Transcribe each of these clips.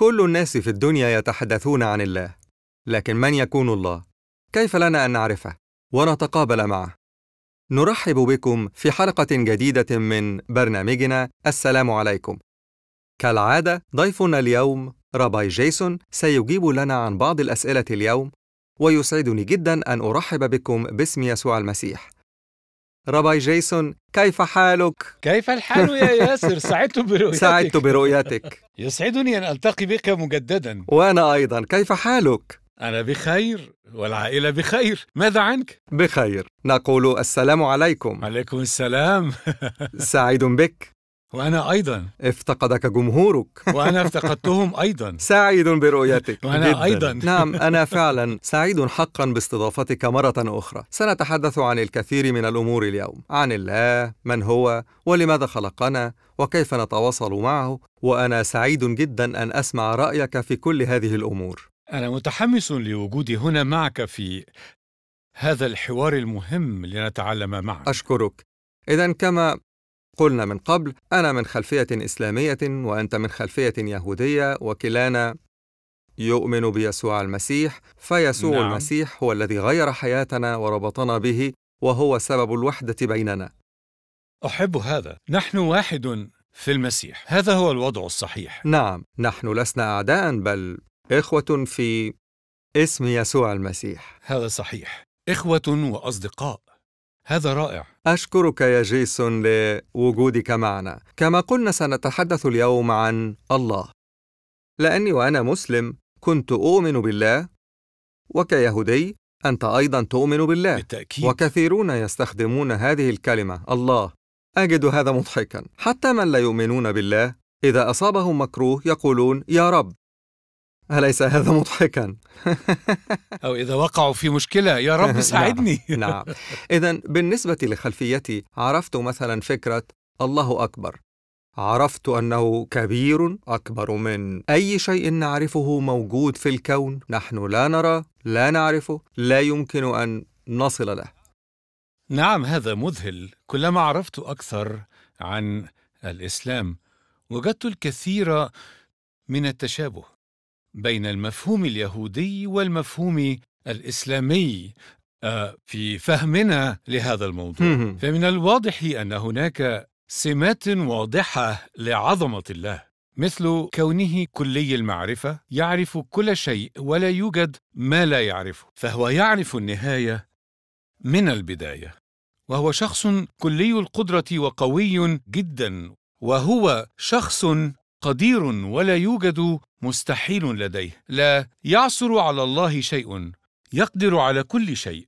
كل الناس في الدنيا يتحدثون عن الله لكن من يكون الله كيف لنا ان نعرفه ونتقابل معه نرحب بكم في حلقه جديده من برنامجنا السلام عليكم كالعاده ضيفنا اليوم رباي جيسون سيجيب لنا عن بعض الاسئله اليوم ويسعدني جدا ان ارحب بكم باسم يسوع المسيح رباي جيسون كيف حالك؟ كيف الحال يا ياسر؟ سعدت برؤيتك سعدت برؤيتك يسعدني أن ألتقي بك مجددا وأنا أيضا كيف حالك؟ أنا بخير والعائلة بخير ماذا عنك؟ بخير نقول السلام عليكم عليكم السلام سعيد بك وأنا أيضا افتقدك جمهورك وأنا افتقدتهم أيضا سعيد برؤيتك وأنا جداً. أيضا نعم أنا فعلا سعيد حقا باستضافتك مرة أخرى سنتحدث عن الكثير من الأمور اليوم عن الله من هو ولماذا خلقنا وكيف نتواصل معه وأنا سعيد جدا أن أسمع رأيك في كل هذه الأمور أنا متحمس لوجودي هنا معك في هذا الحوار المهم لنتعلم معك أشكرك إذا كما قلنا من قبل أنا من خلفية إسلامية وأنت من خلفية يهودية وكلانا يؤمن بيسوع المسيح فيسوع نعم. المسيح هو الذي غير حياتنا وربطنا به وهو سبب الوحدة بيننا أحب هذا نحن واحد في المسيح هذا هو الوضع الصحيح نعم نحن لسنا أعداء بل إخوة في اسم يسوع المسيح هذا صحيح إخوة وأصدقاء هذا رائع أشكرك يا جيسون لوجودك معنا كما قلنا سنتحدث اليوم عن الله لأني وأنا مسلم كنت أؤمن بالله وكيهودي أنت أيضا تؤمن بالله بالتأكيد. وكثيرون يستخدمون هذه الكلمة الله أجد هذا مضحكا حتى من لا يؤمنون بالله إذا أصابهم مكروه يقولون يا رب أليس هذا مضحكا؟ أو إذا وقعوا في مشكلة يا رب نعم، ساعدني نعم, نعم. إذا بالنسبة لخلفيتي عرفت مثلا فكرة الله أكبر عرفت أنه كبير أكبر من أي شيء نعرفه موجود في الكون نحن لا نرى لا نعرفه لا يمكن أن نصل له نعم هذا مذهل كلما عرفت أكثر عن الإسلام وجدت الكثير من التشابه بين المفهوم اليهودي والمفهوم الاسلامي آه، في فهمنا لهذا الموضوع فمن الواضح ان هناك سمات واضحه لعظمه الله مثل كونه كلي المعرفه يعرف كل شيء ولا يوجد ما لا يعرفه فهو يعرف النهايه من البدايه وهو شخص كلي القدره وقوي جدا وهو شخص قدير ولا يوجد مستحيل لديه لا يعثر على الله شيء يقدر على كل شيء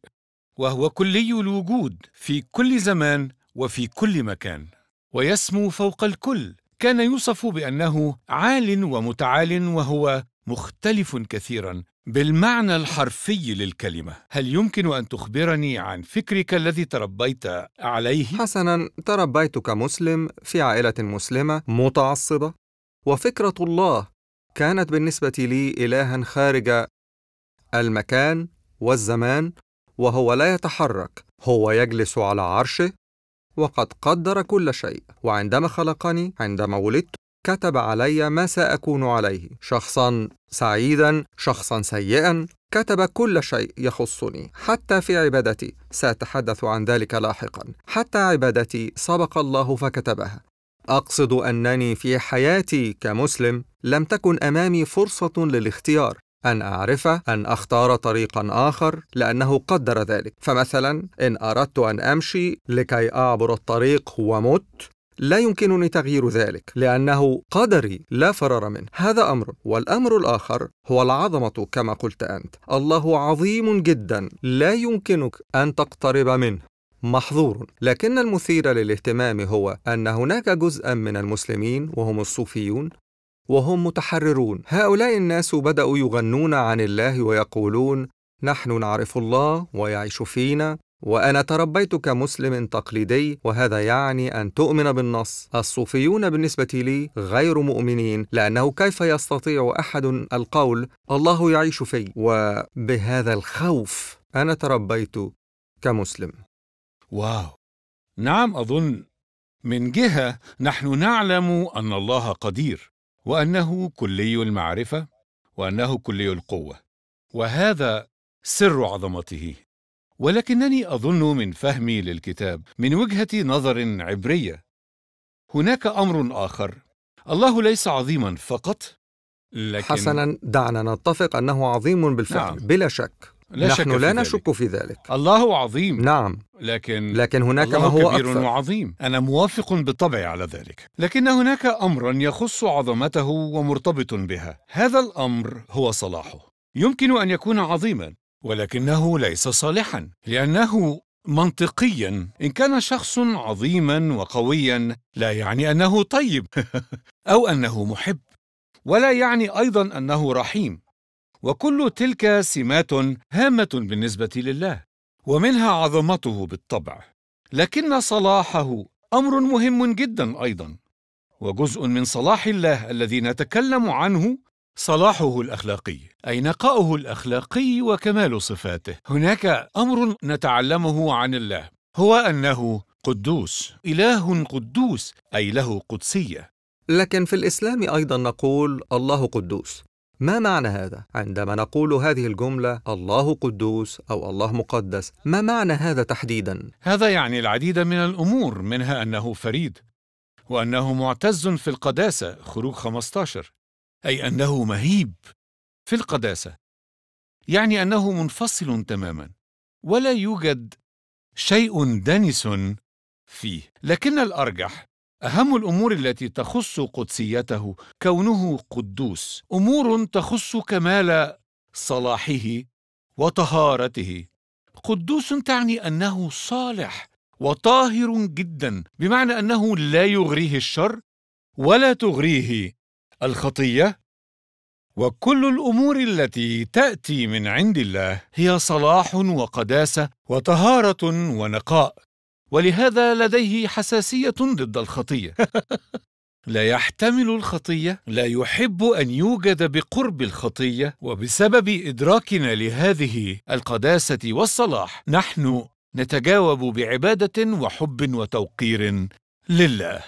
وهو كلي الوجود في كل زمان وفي كل مكان ويسمو فوق الكل كان يوصف بانه عال ومتعال وهو مختلف كثيرا بالمعنى الحرفي للكلمه هل يمكن ان تخبرني عن فكرك الذي تربيت عليه حسنا تربيت كمسلم في عائله مسلمه متعصبه وفكره الله كانت بالنسبة لي إلها خارج المكان والزمان وهو لا يتحرك هو يجلس على عرشه وقد قدر كل شيء وعندما خلقني عندما ولدت كتب علي ما ساكون عليه شخصا سعيدا شخصا سيئا كتب كل شيء يخصني حتى في عبادتي ساتحدث عن ذلك لاحقا حتى عبادتي سبق الله فكتبها اقصد انني في حياتي كمسلم لم تكن امامي فرصه للاختيار ان اعرف ان اختار طريقا اخر لانه قدر ذلك فمثلا ان اردت ان امشي لكي اعبر الطريق ومت لا يمكنني تغيير ذلك لانه قدري لا فرار منه هذا امر والامر الاخر هو العظمه كما قلت انت الله عظيم جدا لا يمكنك ان تقترب منه محظور لكن المثير للاهتمام هو ان هناك جزءا من المسلمين وهم الصوفيون وهم متحررون هؤلاء الناس بداوا يغنون عن الله ويقولون نحن نعرف الله ويعيش فينا وانا تربيت كمسلم تقليدي وهذا يعني ان تؤمن بالنص الصوفيون بالنسبه لي غير مؤمنين لانه كيف يستطيع احد القول الله يعيش في وبهذا الخوف انا تربيت كمسلم واو نعم اظن من جهه نحن نعلم ان الله قدير وانه كلي المعرفه وانه كلي القوه وهذا سر عظمته ولكنني اظن من فهمي للكتاب من وجهه نظر عبريه هناك امر اخر الله ليس عظيما فقط لكن حسنا دعنا نتفق انه عظيم بالفعل نعم. بلا شك لا نحن شك لا ذلك. نشك في ذلك الله عظيم نعم لكن لكن هناك الله ما هو كبير أكثر. وعظيم أنا موافق بالطبع على ذلك لكن هناك أمرا يخص عظمته ومرتبط بها هذا الأمر هو صلاحه يمكن أن يكون عظيما ولكنه ليس صالحا لأنه منطقيا ان كان شخص عظيما وقويا لا يعني انه طيب او انه محب ولا يعني ايضا انه رحيم وكل تلك سمات هامه بالنسبه لله ومنها عظمته بالطبع لكن صلاحه امر مهم جدا ايضا وجزء من صلاح الله الذي نتكلم عنه صلاحه الاخلاقي اي نقاؤه الاخلاقي وكمال صفاته هناك امر نتعلمه عن الله هو انه قدوس اله قدوس اي له قدسيه لكن في الاسلام ايضا نقول الله قدوس ما معنى هذا؟ عندما نقول هذه الجملة الله قدوس أو الله مقدس، ما معنى هذا تحديدا؟ هذا يعني العديد من الأمور منها أنه فريد وأنه معتز في القداسة خروج 15 أي أنه مهيب في القداسة يعني أنه منفصل تماما ولا يوجد شيء دنس فيه لكن الأرجح اهم الامور التي تخص قدسيته كونه قدوس امور تخص كمال صلاحه وطهارته قدوس تعني انه صالح وطاهر جدا بمعنى انه لا يغريه الشر ولا تغريه الخطيه وكل الامور التي تاتي من عند الله هي صلاح وقداسه وطهاره ونقاء ولهذا لديه حساسية ضد الخطية لا يحتمل الخطية لا يحب أن يوجد بقرب الخطية وبسبب إدراكنا لهذه القداسة والصلاح نحن نتجاوب بعبادة وحب وتوقير لله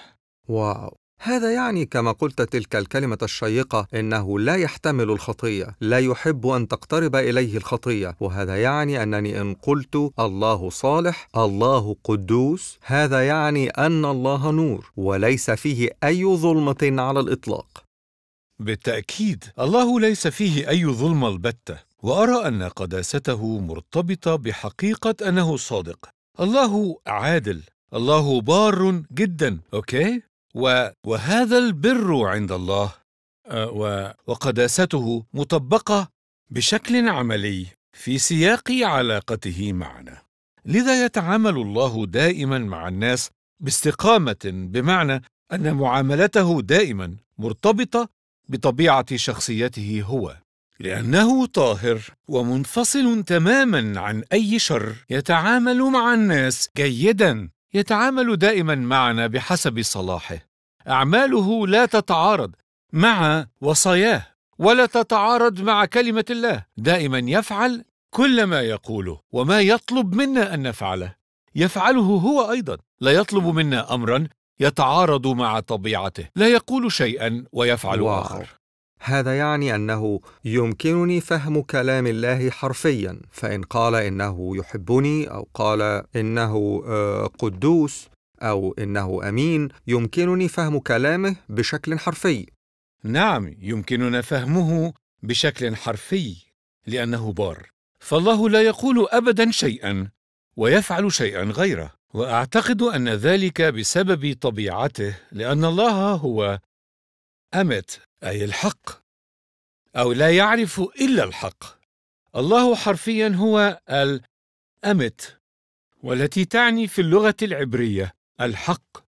واو هذا يعني كما قلت تلك الكلمة الشيقة إنه لا يحتمل الخطية، لا يحب أن تقترب إليه الخطية، وهذا يعني أنني إن قلت الله صالح، الله قدوس، هذا يعني أن الله نور، وليس فيه أي ظلمة على الإطلاق. بالتأكيد، الله ليس فيه أي ظلمة البتة، وأرى أن قداسته مرتبطة بحقيقة أنه صادق. الله عادل، الله بار جدا، أوكي؟ و... وهذا البر عند الله أه، و... وقداسته مطبقة بشكل عملي في سياق علاقته معنا لذا يتعامل الله دائما مع الناس باستقامة بمعنى أن معاملته دائما مرتبطة بطبيعة شخصيته هو لأنه طاهر ومنفصل تماما عن أي شر يتعامل مع الناس جيدا يتعامل دائما معنا بحسب صلاحه اعماله لا تتعارض مع وصاياه ولا تتعارض مع كلمه الله دائما يفعل كل ما يقوله وما يطلب منا ان نفعله يفعله هو ايضا لا يطلب منا امرا يتعارض مع طبيعته لا يقول شيئا ويفعل واو. اخر هذا يعني انه يمكنني فهم كلام الله حرفيا فان قال انه يحبني او قال انه آه، قدوس او انه امين يمكنني فهم كلامه بشكل حرفي نعم يمكننا فهمه بشكل حرفي لانه بار فالله لا يقول ابدا شيئا ويفعل شيئا غيره واعتقد ان ذلك بسبب طبيعته لان الله هو امت اي الحق او لا يعرف الا الحق الله حرفيا هو الامت والتي تعني في اللغه العبريه الحق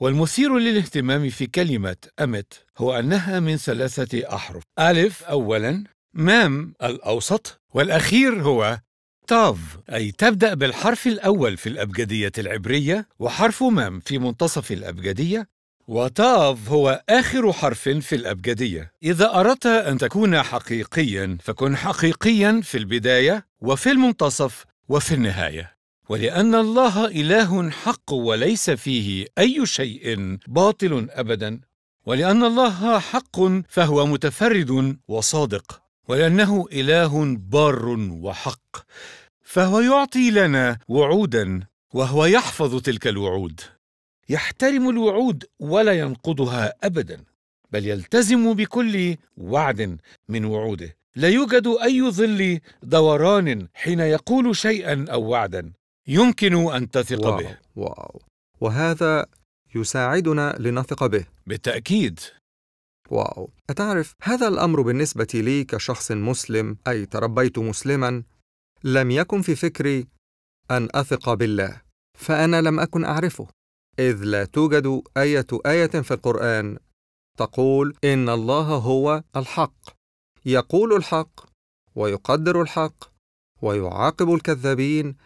والمثير للاهتمام في كلمه امت هو انها من ثلاثه احرف الف اولا مام الاوسط والاخير هو تاف أي تبدأ بالحرف الأول في الأبجدية العبرية وحرف مام في منتصف الأبجدية وتاف هو آخر حرف في الأبجدية إذا أردت أن تكون حقيقياً فكن حقيقياً في البداية وفي المنتصف وفي النهاية ولأن الله إله حق وليس فيه أي شيء باطل أبداً ولأن الله حق فهو متفرد وصادق ولأنه إله بار وحق فهو يعطي لنا وعوداً وهو يحفظ تلك الوعود يحترم الوعود ولا ينقضها ابدا بل يلتزم بكل وعد من وعوده لا يوجد اي ظل دوران حين يقول شيئا او وعدا يمكن ان تثق واو به واو وهذا يساعدنا لنثق به بالتاكيد واو أتعرف هذا الأمر بالنسبة لي كشخص مسلم أي تربيت مسلما لم يكن في فكري أن أثق بالله فأنا لم أكن أعرفه إذ لا توجد أية آية في القرآن تقول إن الله هو الحق يقول الحق ويقدر الحق ويعاقب الكذابين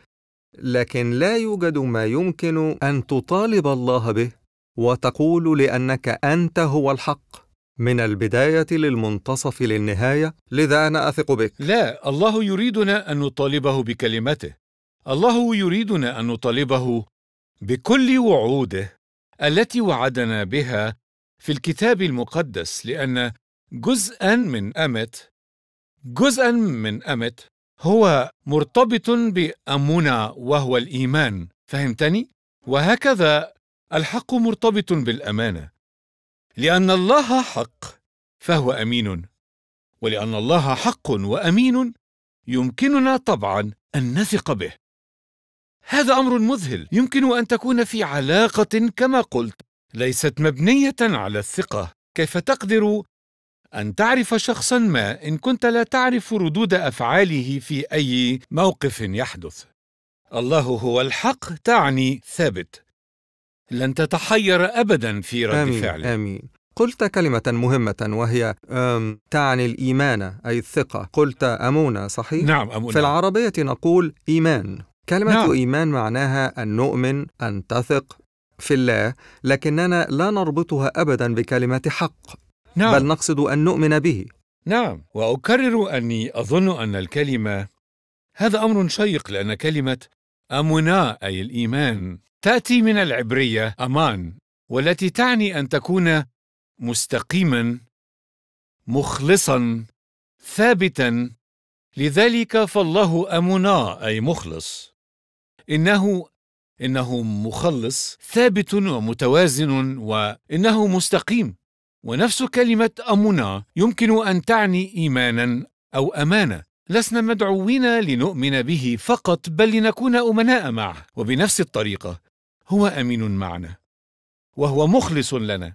لكن لا يوجد ما يمكن أن تطالب الله به وتقول لأنك أنت هو الحق من البداية للمنتصف للنهاية لذا أنا أثق بك لا الله يريدنا أن نطالبه بكلمته الله يريدنا أن نطالبه بكل وعوده التي وعدنا بها في الكتاب المقدس لأن جزءا من أمت جزءا من أمت هو مرتبط بامنا وهو الإيمان فهمتني؟ وهكذا الحق مرتبط بالأمانة لأن الله حق فهو أمين ولأن الله حق وأمين يمكننا طبعا أن نثق به هذا امر مذهل يمكن ان تكون في علاقه كما قلت ليست مبنيه على الثقه كيف تقدر ان تعرف شخصا ما ان كنت لا تعرف ردود افعاله في اي موقف يحدث الله هو الحق تعني ثابت لن تتحير ابدا في رد آمين فعله آمين. قلت كلمة مهمة وهي تعني الإيمان أي الثقة قلت أمونة صحيح؟ نعم أمونة في العربية نقول إيمان كلمة نعم. إيمان معناها أن نؤمن، أن تثق في الله، لكننا لا نربطها أبدا بكلمة حق، نعم. بل نقصد أن نؤمن به. نعم، وأكرر أني أظن أن الكلمة هذا أمر شيق لأن كلمة أمنا أي الإيمان تأتي من العبرية أمان والتي تعني أن تكون مستقيما مخلصا ثابتا لذلك فالله امنا اي مخلص إنه إنه مخلص ثابت ومتوازن وإنه مستقيم ونفس كلمة أمنا يمكن أن تعني إيمانا أو أمانة لسنا مدعوين لنؤمن به فقط بل لنكون أمناء معه وبنفس الطريقة هو أمين معنا وهو مخلص لنا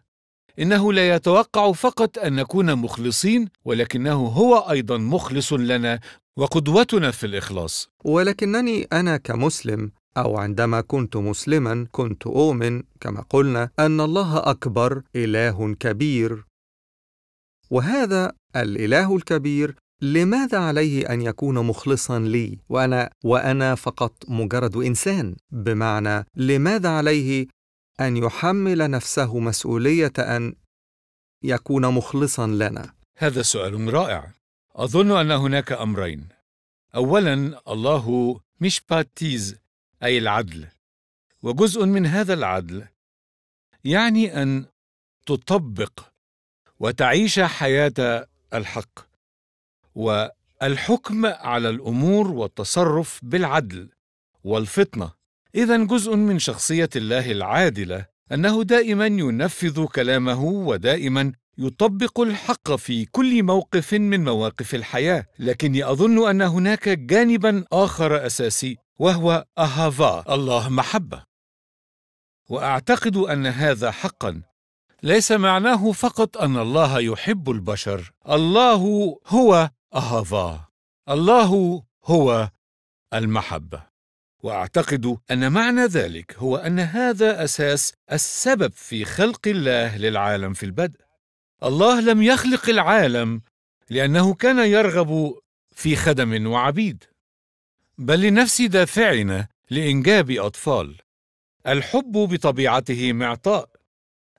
إنه لا يتوقع فقط أن نكون مخلصين ولكنه هو أيضا مخلص لنا وقدوتنا في الإخلاص ولكنني أنا كمسلم أو عندما كنت مسلما كنت أؤمن كما قلنا أن الله أكبر إله كبير وهذا الإله الكبير لماذا عليه أن يكون مخلصا لي وأنا وأنا فقط مجرد إنسان بمعنى لماذا عليه أن يحمل نفسه مسؤولية أن يكون مخلصا لنا هذا سؤال رائع اظن ان هناك امرين اولا الله مش باتيز اي العدل وجزء من هذا العدل يعني ان تطبق وتعيش حياه الحق والحكم على الامور والتصرف بالعدل والفطنه اذا جزء من شخصيه الله العادله انه دائما ينفذ كلامه ودائما يطبق الحق في كل موقف من مواقف الحياه لكني اظن ان هناك جانبا اخر اساسي وهو اهافا الله محبه واعتقد ان هذا حقا ليس معناه فقط ان الله يحب البشر الله هو اهافا الله هو المحبه واعتقد ان معنى ذلك هو ان هذا اساس السبب في خلق الله للعالم في البدء الله لم يخلق العالم لانه كان يرغب في خدم وعبيد بل لنفس دافعنا لانجاب اطفال الحب بطبيعته معطاء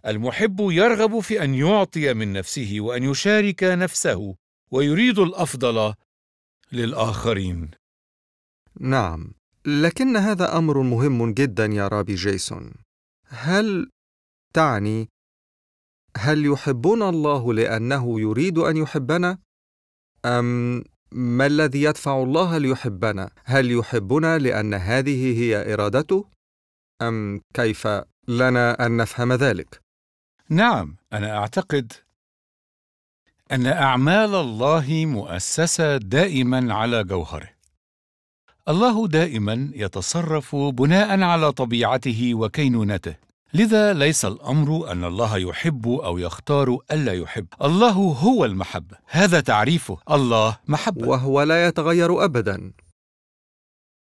المحب يرغب في ان يعطي من نفسه وان يشارك نفسه ويريد الافضل للاخرين نعم لكن هذا امر مهم جدا يا رابي جيسون هل تعني هل يحبنا الله لانه يريد ان يحبنا ام ما الذي يدفع الله ليحبنا هل يحبنا لان هذه هي ارادته ام كيف لنا ان نفهم ذلك نعم انا اعتقد ان اعمال الله مؤسسه دائما على جوهره الله دائما يتصرف بناء على طبيعته وكينونته لذا ليس الامر ان الله يحب او يختار الا يحب الله هو المحبه هذا تعريفه الله محبه وهو لا يتغير ابدا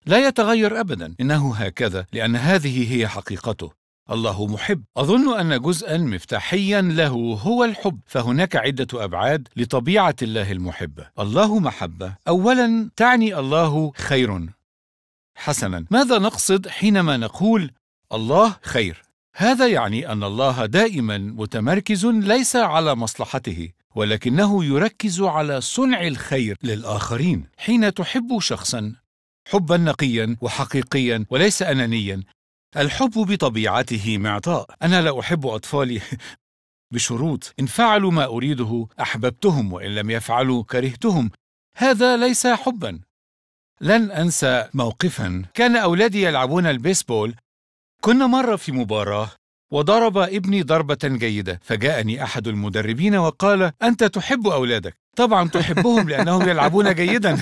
لا يتغير ابدا انه هكذا لان هذه هي حقيقته الله محب اظن ان جزءا مفتاحيا له هو الحب فهناك عده ابعاد لطبيعه الله المحبه الله محبه اولا تعني الله خير حسنا ماذا نقصد حينما نقول الله خير هذا يعني أن الله دائما متمركز ليس على مصلحته ولكنه يركز على صنع الخير للآخرين حين تحب شخصا حبا نقيا وحقيقيا وليس أنانيا الحب بطبيعته معطاء أنا لا أحب أطفالي بشروط إن فعلوا ما أريده أحببتهم وإن لم يفعلوا كرهتهم هذا ليس حبا لن أنسى موقفا كان أولادي يلعبون البيسبول كنا مرة في مباراة وضرب ابني ضربة جيدة فجاءني أحد المدربين وقال أنت تحب أولادك طبعا تحبهم لأنهم يلعبون جيدا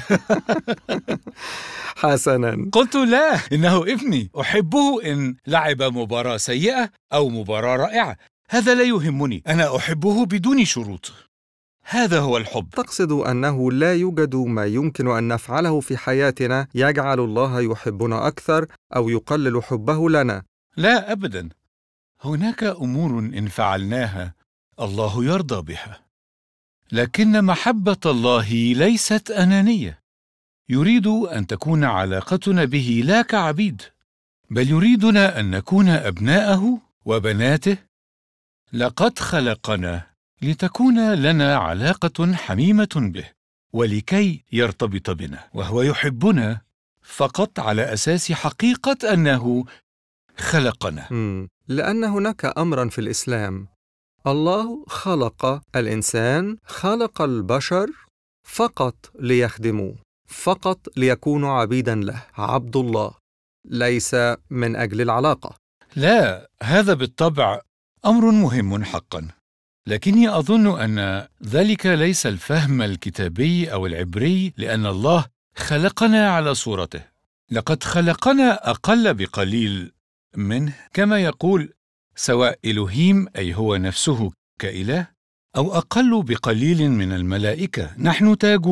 حسنا قلت لا إنه ابني أحبه إن لعب مباراة سيئة أو مباراة رائعة هذا لا يهمني أنا أحبه بدون شروط هذا هو الحب تقصد انه لا يوجد ما يمكن ان نفعله في حياتنا يجعل الله يحبنا اكثر او يقلل حبه لنا لا ابدا هناك امور ان فعلناها الله يرضى بها لكن محبه الله ليست انانيه يريد ان تكون علاقتنا به لا كعبيد بل يريدنا ان نكون ابناءه وبناته لقد خلقنا لتكون لنا علاقه حميمه به ولكي يرتبط بنا وهو يحبنا فقط على اساس حقيقه انه خلقنا مم. لأن هناك أمرا في الإسلام الله خلق الإنسان خلق البشر فقط ليخدموه فقط ليكونوا عبيدا له عبد الله ليس من أجل العلاقة لا هذا بالطبع أمر مهم حقا لكني أظن أن ذلك ليس الفهم الكتابي أو العبري لأن الله خلقنا على صورته لقد خلقنا أقل بقليل منه كما يقول سواء إلهيم أي هو نفسه كإله أو أقل بقليل من الملائكة نحن تاج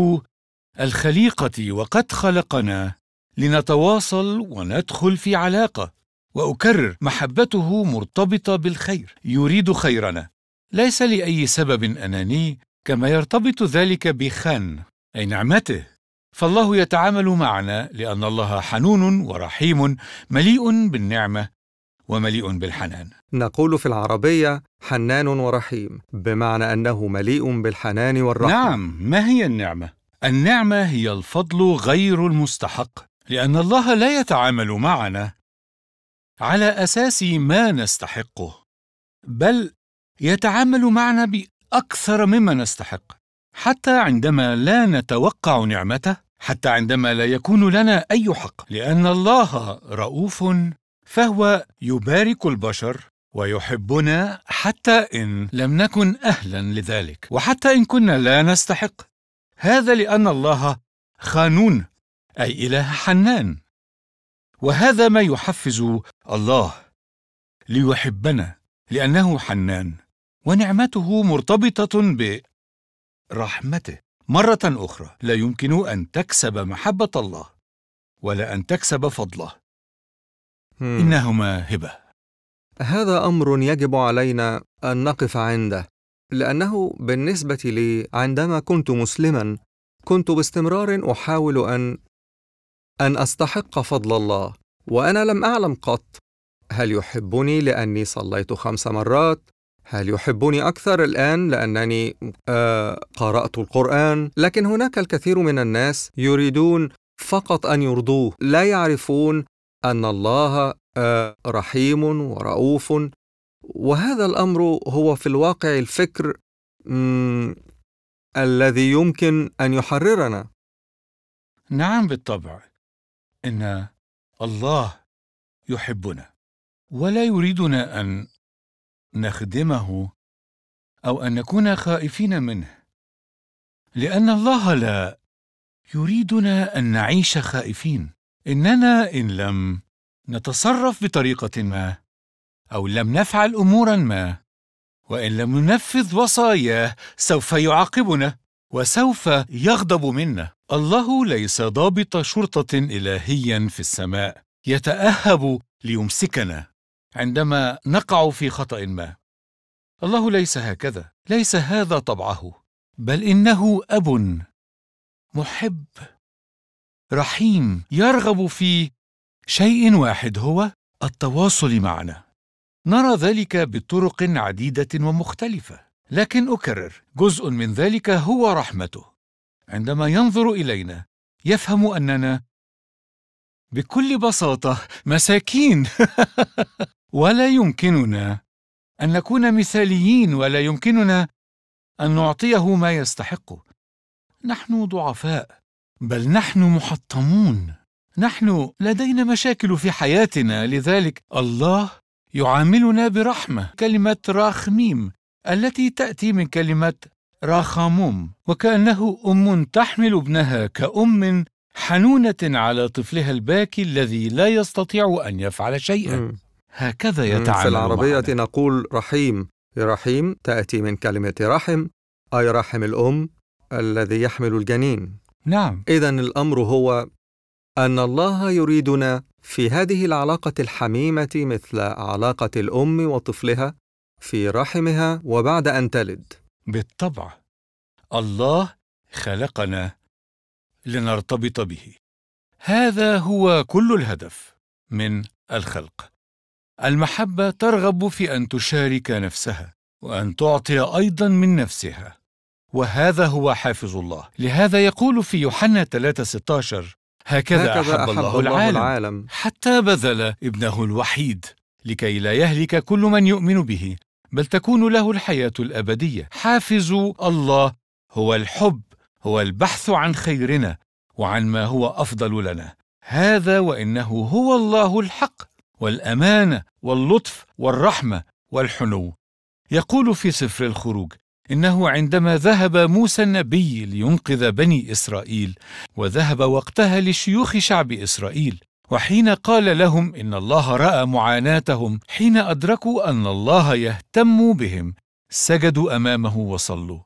الخليقة وقد خلقنا لنتواصل وندخل في علاقة وأكرر محبته مرتبطة بالخير يريد خيرنا ليس لأي سبب أناني كما يرتبط ذلك بخان أي نعمته فالله يتعامل معنا لان الله حنون ورحيم مليء بالنعمه ومليء بالحنان نقول في العربيه حنان ورحيم بمعنى انه مليء بالحنان والرحمه نعم ما هي النعمه النعمه هي الفضل غير المستحق لان الله لا يتعامل معنا على اساس ما نستحقه بل يتعامل معنا باكثر مما نستحق حتى عندما لا نتوقع نعمته حتى عندما لا يكون لنا اي حق لان الله رؤوف فهو يبارك البشر ويحبنا حتى ان لم نكن اهلا لذلك وحتى ان كنا لا نستحق هذا لان الله خانون اي اله حنان وهذا ما يحفز الله ليحبنا لانه حنان ونعمته مرتبطه برحمته مرة أخرى لا يمكن أن تكسب محبة الله ولا أن تكسب فضله إنهما هبة هذا أمر يجب علينا أن نقف عنده لأنه بالنسبة لي عندما كنت مسلما كنت باستمرار أحاول أن أن أستحق فضل الله وأنا لم أعلم قط هل يحبني لأني صليت خمس مرات هل يحبني أكثر الآن لأنني آه، قرأت القرآن؟ لكن هناك الكثير من الناس يريدون فقط أن يرضوه، لا يعرفون أن الله آه، رحيم ورؤوف، وهذا الأمر هو في الواقع الفكر الذي يمكن أن يحررنا. نعم بالطبع، إن الله يحبنا، ولا يريدنا أن نخدمه او ان نكون خائفين منه لان الله لا يريدنا ان نعيش خائفين اننا ان لم نتصرف بطريقه ما او لم نفعل امورا ما وان لم ننفذ وصاياه سوف يعاقبنا وسوف يغضب منا الله ليس ضابط شرطه الهيا في السماء يتاهب ليمسكنا عندما نقع في خطأ ما الله ليس هكذا ليس هذا طبعه بل إنه أب محب رحيم يرغب في شيء واحد هو التواصل معنا نرى ذلك بطرق عديدة ومختلفة لكن أكرر جزء من ذلك هو رحمته عندما ينظر إلينا يفهم أننا بكل بساطة مساكين ولا يمكننا ان نكون مثاليين ولا يمكننا ان نعطيه ما يستحقه نحن ضعفاء بل نحن محطمون نحن لدينا مشاكل في حياتنا لذلك الله يعاملنا برحمه كلمه راخميم التي تاتي من كلمه راخاموم وكانه ام تحمل ابنها كام حنونه على طفلها الباكي الذي لا يستطيع ان يفعل شيئا هكذا يتعامل في العربية معنا. نقول رحيم رحيم تأتي من كلمة رحم أي رحم الأم الذي يحمل الجنين نعم إذا الأمر هو أن الله يريدنا في هذه العلاقة الحميمة مثل علاقة الأم وطفلها في رحمها وبعد أن تلد بالطبع الله خلقنا لنرتبط به هذا هو كل الهدف من الخلق المحبة ترغب في أن تشارك نفسها وأن تعطي أيضا من نفسها وهذا هو حافز الله لهذا يقول في يوحنا 3:16 هكذا, هكذا أحب, أحب الله, الله العالم, العالم حتى بذل ابنه الوحيد لكي لا يهلك كل من يؤمن به بل تكون له الحياة الأبدية حافز الله هو الحب هو البحث عن خيرنا وعن ما هو أفضل لنا هذا وإنه هو الله الحق والامانه واللطف والرحمه والحنو يقول في سفر الخروج انه عندما ذهب موسى النبي لينقذ بني اسرائيل وذهب وقتها لشيوخ شعب اسرائيل وحين قال لهم ان الله راى معاناتهم حين ادركوا ان الله يهتم بهم سجدوا امامه وصلوا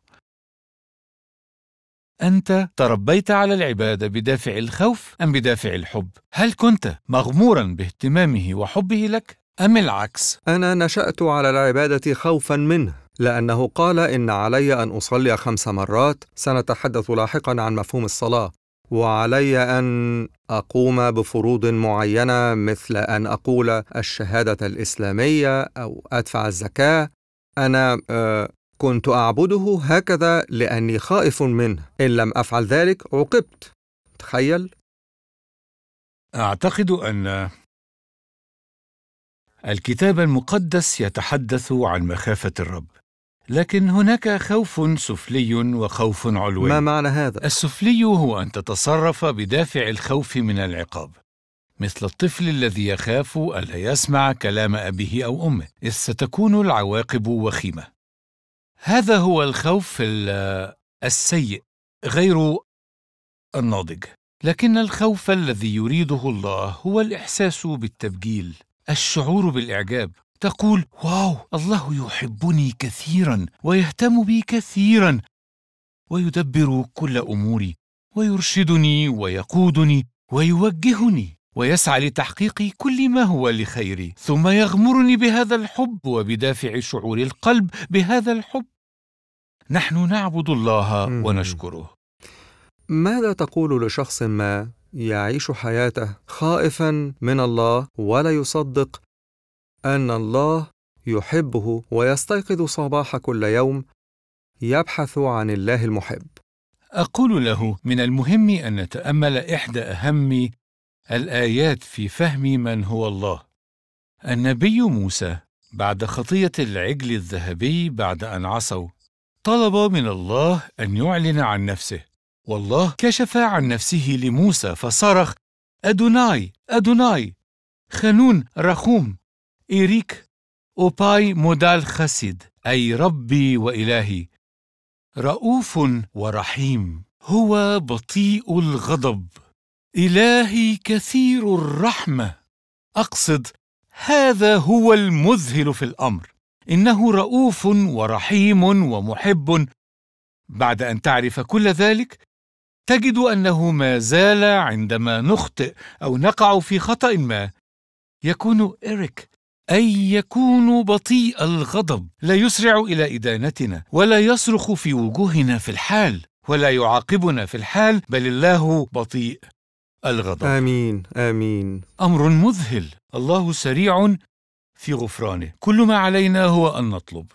أنت تربيت على العبادة بدافع الخوف أم بدافع الحب؟ هل كنت مغمورا باهتمامه وحبه لك أم العكس؟ أنا نشأت على العبادة خوفا منه لأنه قال إن علي أن أصلي خمس مرات سنتحدث لاحقا عن مفهوم الصلاة وعلي أن أقوم بفروض معينة مثل أن أقول الشهادة الإسلامية أو أدفع الزكاة أنا آه، كنت أعبده هكذا لأني خائف منه إن لم أفعل ذلك عوقبت تخيل أعتقد أن الكتاب المقدس يتحدث عن مخافة الرب لكن هناك خوف سفلي وخوف علوي ما معنى هذا؟ السفلي هو أن تتصرف بدافع الخوف من العقاب مثل الطفل الذي يخاف ألا يسمع كلام أبيه أو أمه إذ ستكون العواقب وخيمة هذا هو الخوف السيء غير الناضج لكن الخوف الذي يريده الله هو الاحساس بالتبجيل الشعور بالاعجاب تقول واو الله يحبني كثيرا ويهتم بي كثيرا ويدبر كل اموري ويرشدني ويقودني ويوجهني ويسعى لتحقيق كل ما هو لخيري ثم يغمرني بهذا الحب وبدافع شعور القلب بهذا الحب نحن نعبد الله ونشكره ماذا تقول لشخص ما يعيش حياته خائفا من الله ولا يصدق ان الله يحبه ويستيقظ صباح كل يوم يبحث عن الله المحب اقول له من المهم ان نتامل احدى اهم الآيات في فهم من هو الله النبي موسى بعد خطية العجل الذهبي بعد أن عصوا طلب من الله أن يعلن عن نفسه والله كشف عن نفسه لموسى فصرخ أدوناي أدوناي خنون رخوم إيريك أوباي مودال خسيد أي ربي وإلهي رؤوف ورحيم هو بطيء الغضب إلهي كثير الرحمة أقصد هذا هو المذهل في الأمر إنه رؤوف ورحيم ومحب بعد أن تعرف كل ذلك تجد أنه ما زال عندما نخطئ أو نقع في خطأ ما يكون إريك أي يكون بطيء الغضب لا يسرع إلى إدانتنا ولا يصرخ في وجوهنا في الحال ولا يعاقبنا في الحال بل الله بطيء الغضب امين امين امر مذهل الله سريع في غفرانه كل ما علينا هو ان نطلب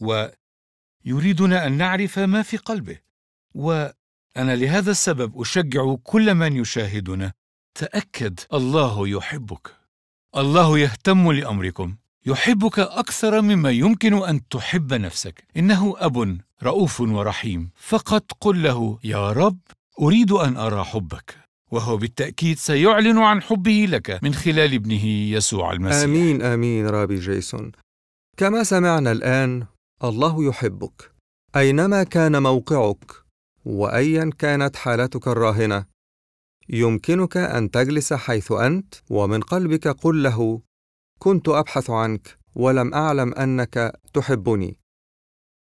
ويريدنا ان نعرف ما في قلبه وانا لهذا السبب اشجع كل من يشاهدنا تاكد الله يحبك الله يهتم لامركم يحبك اكثر مما يمكن ان تحب نفسك انه اب رؤوف ورحيم فقط قل له يا رب اريد ان ارى حبك وهو بالتأكيد سيعلن عن حبه لك من خلال ابنه يسوع المسيح آمين آمين رابي جيسون كما سمعنا الآن الله يحبك أينما كان موقعك وأيا كانت حالتك الراهنة يمكنك أن تجلس حيث أنت ومن قلبك قل له كنت أبحث عنك ولم أعلم أنك تحبني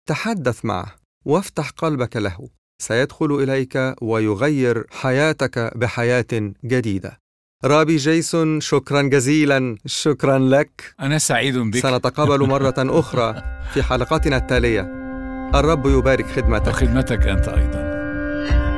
تحدث معه وافتح قلبك له سيدخل اليك ويغير حياتك بحياه جديده رابي جيسون شكرا جزيلا شكرا لك انا سعيد بك سنتقابل مره اخرى في حلقتنا التاليه الرب يبارك خدمتك وخدمتك انت ايضا